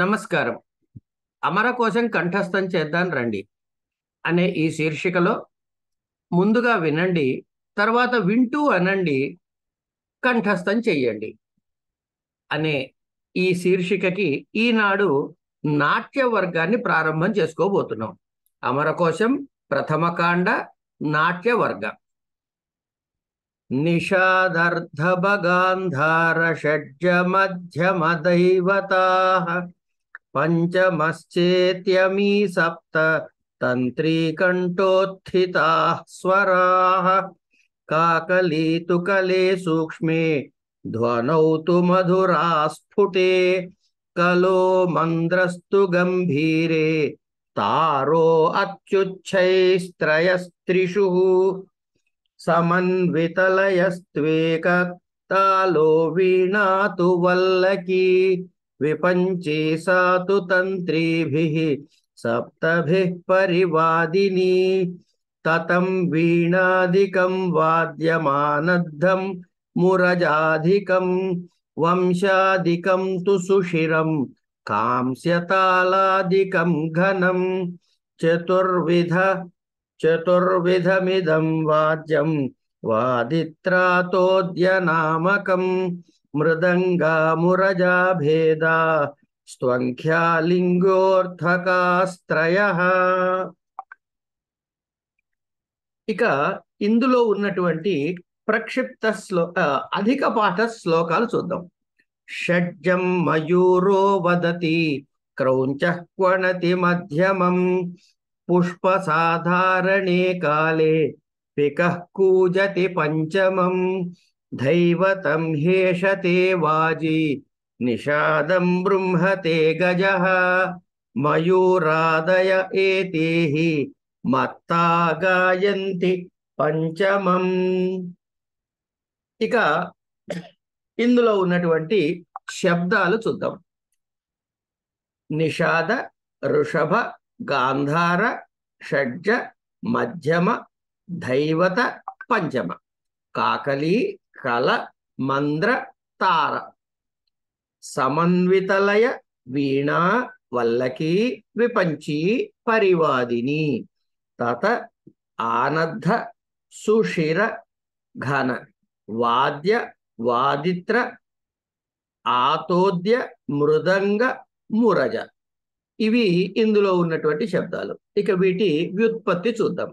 నమస్కారం అమర కోసం కంఠస్థం చేద్దాం రండి అనే ఈ శీర్షికలో ముందుగా వినండి తర్వాత వింటూ అనండి కంఠస్థం చెయ్యండి అనే ఈ శీర్షికకి ఈనాడు నాట్య వర్గాన్ని ప్రారంభం చేసుకోబోతున్నాం అమరకోశం కాండ నాట్య వర్గం భగాంధార షడ్జ మధ్యమ దైవతా पंचमश्चेमी सप्त तन्त्रीकण्ठोत्थिताः स्वराः कले सूक्ष्मे ध्वनौ तो मधुरा स्फुटे कलो मन्द्रस्तु गम्भीरे तारो अत्युच्छैस्त्रयस्त्रिषुः समन्वितलयस्त्वेकतालो वीणा तु वल्लकी विपञ्ची सा तु तन्त्रीभिः सप्तभिः परिवादिनी ततम वीणादिकं वाद्यमानद्धं मुरजाधिकं वंशादिकं तु सुषिरं कांस्यतालादिकं घनं चतुर्विध चतुर्विधमिदं वाद्यं वादित्रातोद्यनामकं మృదంగా మురజాభేద స్వంఖ్యాలింగోర్థకాస్త్రయ ఇక ఇందులో ఉన్నటువంటి ప్రక్షిప్త శ్లో అధిక పాఠ శ్లోకాలు చూద్దాం షడ్జం మయూరో వదతి క్రౌంచ క్వణతి మధ్యమం పుష్ప సాధారణే కాలే పికూజతి పంచమం धैवतं हेषते वाजी निषादं बृंहते गजः मयूरादय एते మత్తా గాయంతి పంచమం ఇక ఇందులో ఉన్నటువంటి శబ్దాలు చూద్దాం నిషాద ఋషభ గాంధార షడ్జ మధ్యమ దైవత పంచమ కాకలి కల మంద్ర తార సమన్వితలయ వీణా వల్లకి విపంచి పరివాదిని తత ఆనద్ధ సుషిర ఘన వాద్య వాదిత్ర ఆతోద్య మృదంగ మురజ ఇవి ఇందులో ఉన్నటువంటి శబ్దాలు ఇక వీటి వ్యుత్పత్తి చూద్దాం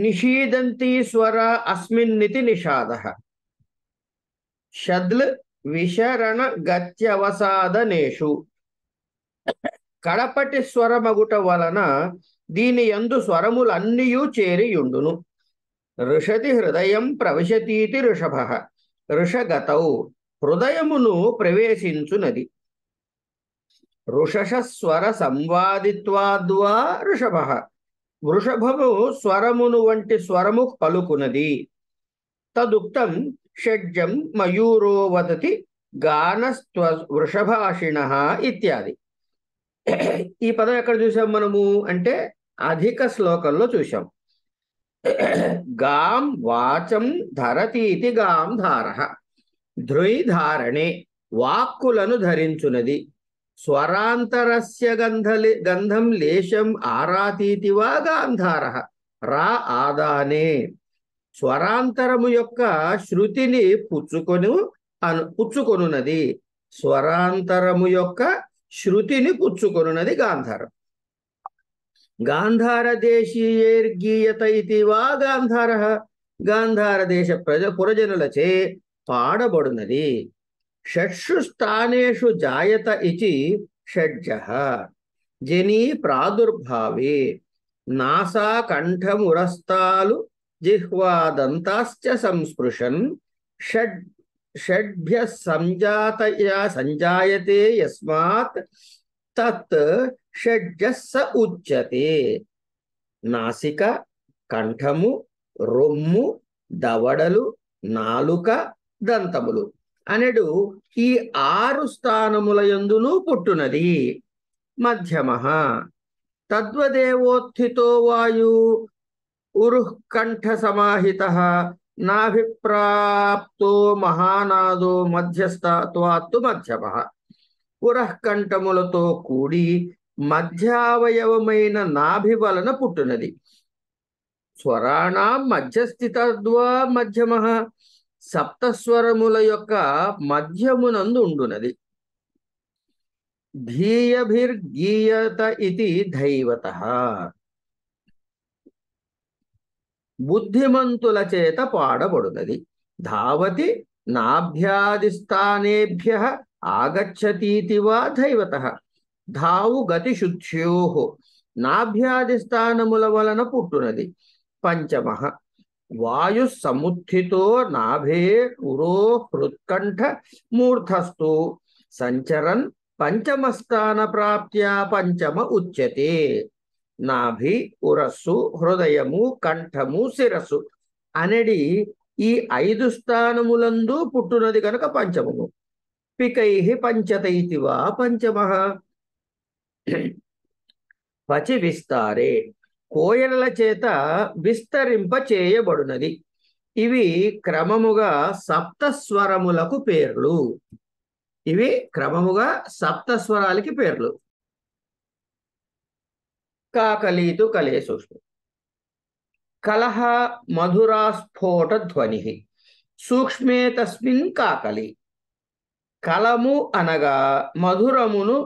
నిషీదంతి స్వర అస్మిన్నితి నిషాద షద్ల్ విషరణ గత్యవసాదనేషు కడపటి స్వరమగుట వలన దీని ఎందు స్వరములన్నీయు చేరియుండును ఋషతి హృదయం ప్రవిశతీతి ఋషభ ఋషగత హృదయమును ప్రవేశించునది ఋషస్వర సంవాదిత్వాద్వా ఋషభ వృషభము స్వరమును వంటి స్వరము పలుకునది తదుక్తం షడ్జం మయూరో వదతి గానస్త్వ వృషభాషిణ ఇత్యాది ఈ పదం ఎక్కడ చూసాం మనము అంటే అధిక శ్లోకంలో చూసాం గాం వాచం ధరతీతి గాం ధార ధృయి ధారణే వాక్కులను ధరించునది స్వరాంతరస్య గంధలే గంధం లేశం ఆరాతీతి వా గాంధార రా ఆదానే స్వరాంతరము యొక్క శృతిని పుచ్చుకొను అను పుచ్చుకొనున్నది స్వరాంతరము యొక్క శృతిని పుచ్చుకొనున్నది గాంధారం గాంధార దేశీయేర్గీయత ఇది వా గాంధార గాంధార దేశ ప్రజ పురజనులచే పాడబడునది షట్సు స్థానేషు జాయత ఇది షడ్జ జనీ ప్రాదుర్భావే నాసా కంఠమురస్తాలు జిహ్వాదంతాశ్చ సంస్పృశన్ షడ్ షడ్భ్య సంజాతయా సంజాయతే యస్మాత్ తత్ షడ్జస్స ఉచ్యతే నాసిక కంఠము రొమ్ము దవడలు నాలుక దంతములు అనడు ఈ ఆరు స్థానముల ఎందును పుట్టునది మధ్యమ తద్వదేవోత్తో వాయు ఉరుహ్కంఠ సమాహిత నాభిప్రాప్తో మహానాదో మధ్యస్థత్వాత్తు మధ్యమ ఉరహ్కంఠములతో కూడి మధ్యావయవమైన నాభి వలన పుట్టునది స్వరాణం మధ్యస్థితద్వా మధ్యమ సప్తస్వరముల యొక్క మధ్యమునందు ఉండునది ధీయభిర్గీయత ఇది దైవత బుద్ధిమంతుల చేత పాడబడునది ధావతి నాభ్యాదిస్థానేభ్య ఆగచ్చతీతి వా దైవత ధావు గతి గతిశుద్ధ్యో నాభ్యాదిస్థానముల వలన పుట్టునది పంచమ వాయు సముత్థితో నాభే ఉరో హృత్కంఠ మూర్ధస్థు సంచరన్ పంచమస్థాన ప్రాప్త్యా పంచమ ఉచ్యతే నాభి ఉరస్సు హృదయము కంఠము శిరస్సు అనేది ఈ ఐదు స్థానములందు పుట్టునది కనుక పంచమము పికై పంచతైతివా పంచమ పచి విస్తారే కోయలల చేత విస్తరింప చేయబడునది ఇవి క్రమముగా సప్తస్వరములకు పేర్లు ఇవి క్రమముగా సప్తస్వరాలకి పేర్లు కాకలీతు కలే సూక్ష్మ కలహ మధురాస్ఫోట ధ్వని సూక్ష్మే తస్మిన్ కాకలి కలము అనగా మధురమును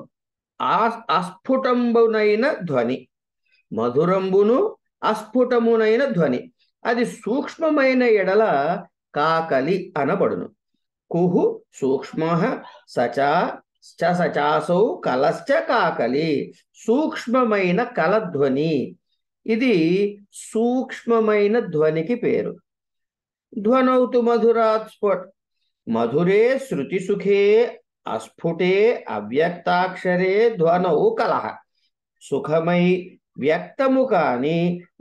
అస్ఫుటంబునైన ధ్వని మధురంబును అస్ఫుటమునైన ధ్వని అది సూక్ష్మమైన ఎడల కాకలి అనబడును కుహు సూక్ష్మ సచా సచాసౌ కలశ్చ కాకలి సూక్ష్మమైన కలధ్వని ఇది సూక్ష్మమైన ధ్వనికి పేరు ధ్వనౌతు మధురాస్ఫుట్ స్ఫుట్ మధురే శృతి సుఖే అస్ఫుటే అవ్యక్తాక్షరే ధ్వనౌ కలహ సుఖమై వ్యక్తము కాని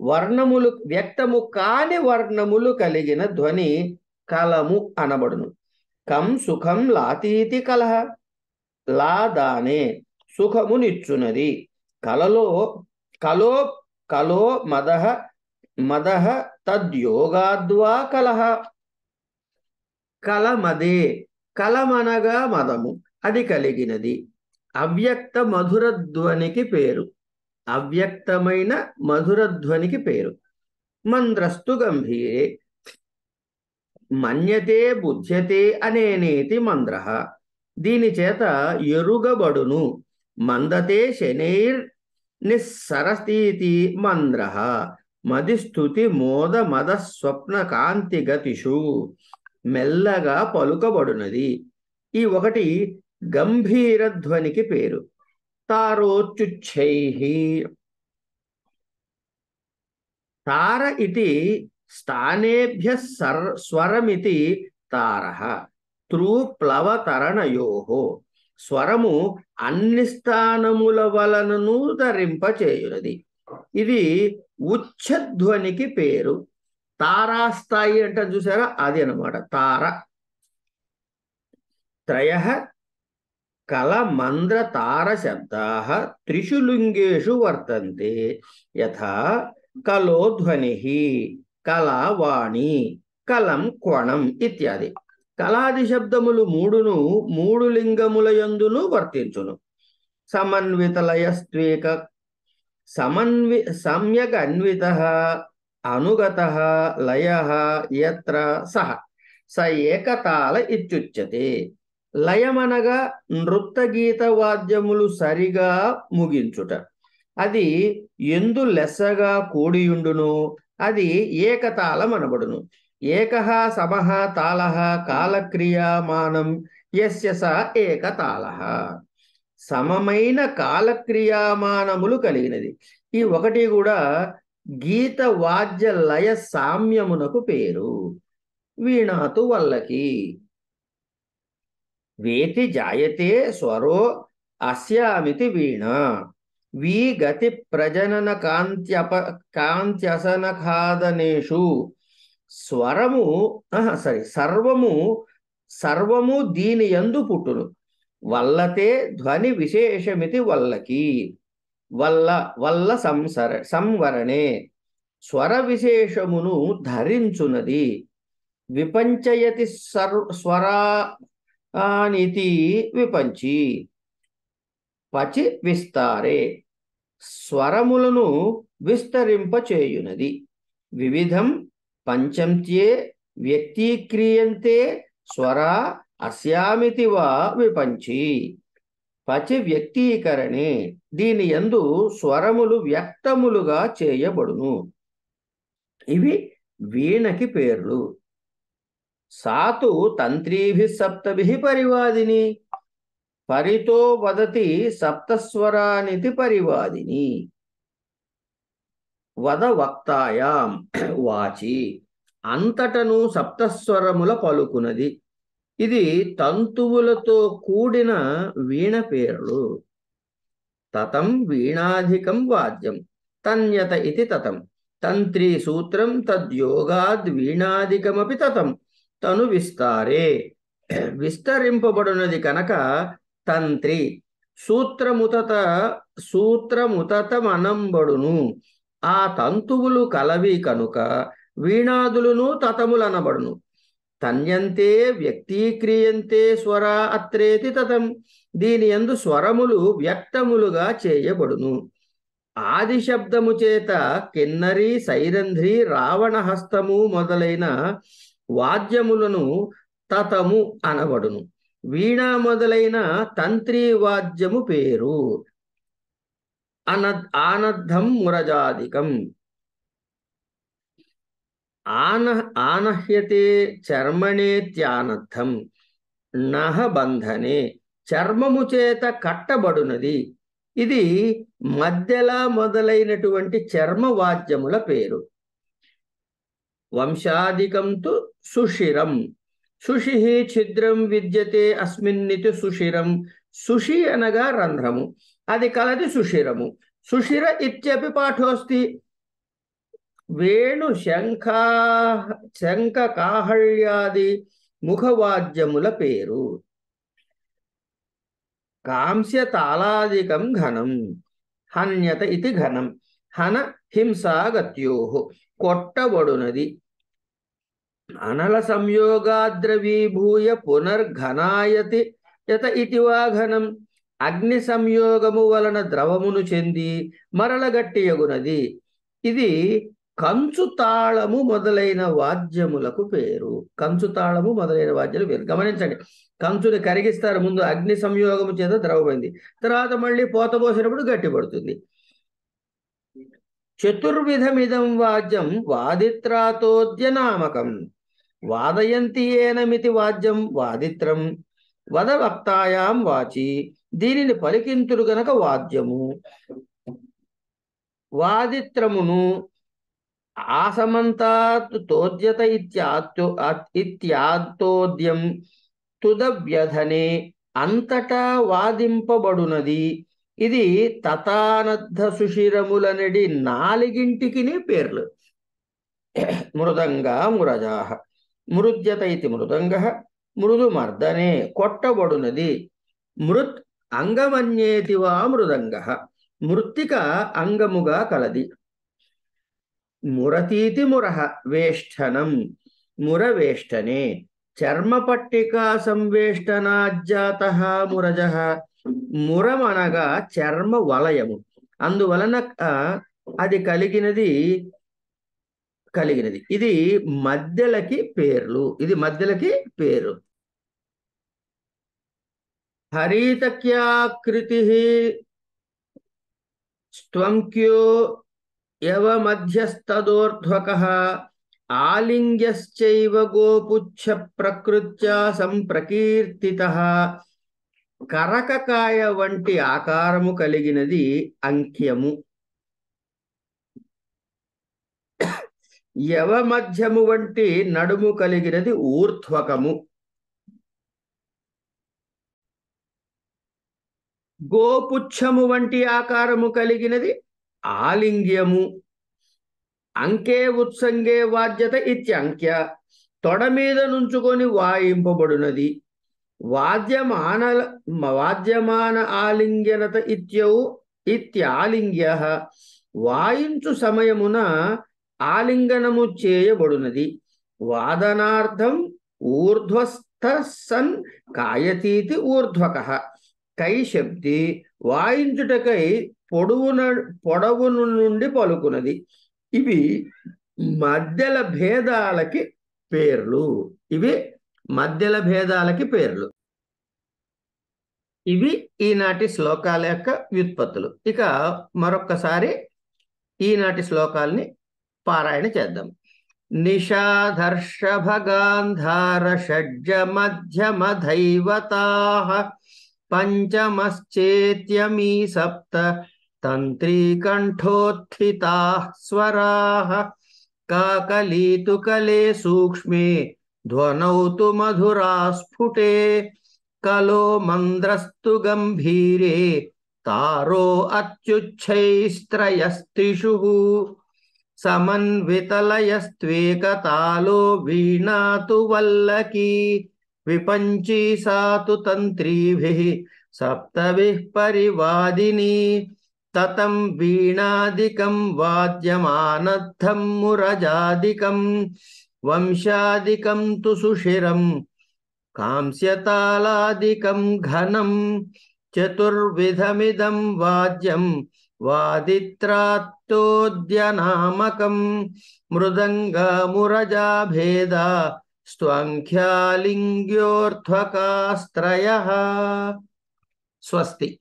వర్ణములు వ్యక్తము కాని వర్ణములు కలిగిన ధ్వని కలము అనబడును కం సుఖం లాతీతి కలహ లా దానే సుఖమునిచ్చునది కలలో కలో కలో మదహ మదహ తద్యోగాద్వా కలహ కలమదే కలమనగా మదము అది కలిగినది అవ్యక్త మధుర ధ్వనికి పేరు అవ్యక్తమైన మధురధ్వనికి పేరు మంద్రస్తు గంభీరే మన్యతే బుధ్యతే అనేనేతి మంద్ర దీని చేత ఎరుగబడును మందతే శనైర్ నిస్సరస్తీతి మంద్ర మధిస్థుతి మోద మద స్వప్న కాంతి గతిషు మెల్లగా పలుకబడునది ఈ ఒకటి గంభీర ధ్వనికి పేరు తారోచ్చుచ్చై తార ఇది స్థానేభ్య సర్ స్వరమితి తార త్రూ స్వరము అన్ని స్థానముల వలనను ధరింపచేయునది ఇది ఉచ్చధ్వనికి పేరు తారాస్థాయి అంటే చూసారా అది అనమాట తార త్రయ కలమంద్రతారశబ్దాः త్రిషు లింగేషు వర్తంతే యథా కలో ధ్వనిः కళావాణి కలం కోణం ఇత్యాది కళాది శబ్దములు మూడును మూడు లింగముల యందును వర్తించును సమన్వితలయస్వేక సమన్వి సమ్యక్ అన్విత అనుగత లయ ఎత్ర సహ స ఏకతాల ఇచ్చుచ్యతే లయమనగా నృత్య గీత వాద్యములు సరిగా ముగించుట అది ఎందు లెస్సగా కూడియుండును అది ఏకతాళం అనబడును ఏకహ సమహ తాళ కాలక్రియామానం ఎస్య ఏకతాళ సమమైన కాలక్రియామానములు కలిగినది ఈ ఒకటి కూడా గీత వాద్య లయ సామ్యమునకు పేరు వీణాతు వల్లకి వేతి జాయతే స్వరో అస్యామితి వీణ వీ గతి ప్రజనన కాంత్యప కాంత్యసన ఖాదనేషు స్వరము సారీ సర్వము సర్వము దీని ఎందు పుట్టును వల్లతే ధ్వని విశేషమితి వల్లకి వల్ల వల్ల సంసర సంవరణే స్వర విశేషమును ధరించునది విపంచయతి సర్ స్వరా ఆనితి విపంచి పచి విస్తారే స్వరములను విస్తరింపచేయునది వివిధం పంచంత్యే వ్యక్తీక్రీయంతే స్వరా అస్యామితి వా విపంచి పచి వ్యక్తీకరణే దీని ఎందు స్వరములు వ్యక్తములుగా చేయబడును ఇవి వీణకి పేర్లు సాతు తంత్రీభి సప్తభి పరివాదిని పరితో వదతి సప్తస్వరానితి పరివాదిని వద వక్తాయాం వాచి అంతటను సప్తస్వరముల పలుకునది ఇది తంతువులతో కూడిన వీణ పేర్లు తతం వీణాధికం వాద్యం తన్యత ఇది తతం తంత్రి సూత్రం తద్యోగాద్ వీణాధికమపి తతం తను విస్తారే విస్తరింపబడినది కనుక తంత్రి సూత్రముతత సూత్రముతతమనంబడును ఆ తంతువులు కలవి కనుక వీణాదులను తతములనబడును తన్యంతే వ్యక్తీక్రియంతే స్వర అత్రేతి తతం దీని ఎందు స్వరములు వ్యక్తములుగా చేయబడును ఆది శబ్దము చేత కిన్నరి సైరంధ్రి రావణ హస్తము మొదలైన వాద్యములను తతము అనబడును వీణ మొదలైన తంత్రి వాద్యము పేరు అన ఆనద్ధం మురజాదికం ఆన ఆనహ్యతే చర్మణే త్యానద్ధం నహ బంధనే చర్మము చేత కట్టబడునది ఇది మధ్యలా మొదలైనటువంటి చర్మ వాద్యముల పేరు వంశాధికం తు సుషిరం సుషి ఛిద్రం విద్యతే అస్మిన్నితి సుషిరం సుషి అనగా రంధ్రము అది కలది సుషిరము సుషిర ఇత్యపి పాఠోస్తి వేణు శంఖా శంఖ కాహళ్యాది ముఖవాద్యముల పేరు కాంస్య తాళాదికం ఘనం హన్యత ఇది ఘనం హన హింసాగత్యోహు కొట్టబడునది అనల సంయోగాద్రవీభూయ పునర్ఘనాయతి యత ఇది వాఘనం అగ్ని సంయోగము వలన ద్రవమును చెంది మరల గట్టియగునది ఇది కంచు తాళము మొదలైన వాద్యములకు పేరు కంచు తాళము మొదలైన వాద్యాలు పేరు గమనించండి కంచుని కరిగిస్తారు ముందు అగ్ని సంయోగము చేత ద్రవమైంది తర్వాత మళ్ళీ పోత పోసినప్పుడు గట్టిపడుతుంది చతుర్విధమిదం వాద్యం వాదిత్రాతోద్యనామకం ఏనమితి వాద్యం వాదిత్రం వద వక్తాయాం వాచి దీనిని పలికింతురు గనక వాద్యము వాదిత్రమును ఆసమంతాత్ తోద్యత ఇత్యాత్తో ఇత్యాత్తోద్యం తుదవ్యధనే అంతటా వాదింపబడునది ఇది తతానద్ధ సుషిరములనడి నాలుగింటికి పేర్లు మృదంగా మురజాహ మృద్యత ఇది మృదంగ మృదు మర్దనే కొట్టబడునది మృత్ అంగమన్యేతివా మృదంగ మృత్తిక అంగముగా కలది మురతీతి మురహ వేష్టనం మురవేష్టనే చర్మపట్టికా సంవేష్టనాజ్జాత మురజ మురం అనగా చర్మ వలయము అందువలన అది కలిగినది కలిగినది ఇది మధ్యలకి పేర్లు ఇది మధ్యలకి పేరు హరితక్యాకృతి స్వంక్యో యవ మధ్యస్థదోర్ధ్వక ఆలింగ్యశ్చైవ గోపుచ్చ ప్రకృత్యా సంప్రకీర్తిత కరకకాయ వంటి ఆకారము కలిగినది అంక్యము యవ మధ్యము వంటి నడుము కలిగినది ఊర్ధ్వకము గోపుచ్చము వంటి ఆకారము కలిగినది ఆలింగ్యము అంకే ఉత్సంగే వాద్యత ఇత్యంక్య తొడ మీద నుంచుకొని వాయింపబడినది వాద్యమాన వాద్యమాన ఆలింగనత ఇత్యౌ ఇత్యాలింగ్య వాయించు సమయమున ఆలింగనము చేయబడునది వాదనార్థం ఊర్ధ్వస్థ సన్ కాయతీతి ఊర్ధ్వక కై శబ్ది వాయించుటకై పొడవున పొడవును నుండి పలుకునది ఇవి మధ్యల భేదాలకి పేర్లు ఇవి మధ్యల భేదాలకి పేర్లు ఇవి ఈనాటి శ్లోకాల యొక్క వ్యుత్పత్తులు ఇక మరొక్కసారి ఈనాటి శ్లోకాల్ని పారాయణ చేద్దాం నిషాధర్షభగాంధార షడ్జ మధ్యమ దైవతా పంచమశ్చేత్యమీ సప్త తంత్రీకంఠోత్థితా స్వరా కలే సూక్ష్మే ధ్వనౌ తు మధురా స్ఫుటే కలో మంద్రస్తు గంభీరే తారో అత్యుచ్ఛైస్త్రయస్త్రిషు సమన్వితలయస్త్వేకతాలో వీణాతు వల్లకీ విపంచీ సాతు తంత్రీభిః సప్తవిః పరివాదిని తతం వీణాదికం వాద్యమానద్ధం మురజాదికం वंशादिकं तु सुषिरं कांस्यतालादिकं घनं चतुर्विधमिदं वाद्यं वादित्रात्तोद्यनामकं मृदङ्गमुरजाभेदा स्वाङ्ख्यालिङ्ग्योऽर्थकास्त्रयः स्वस्ति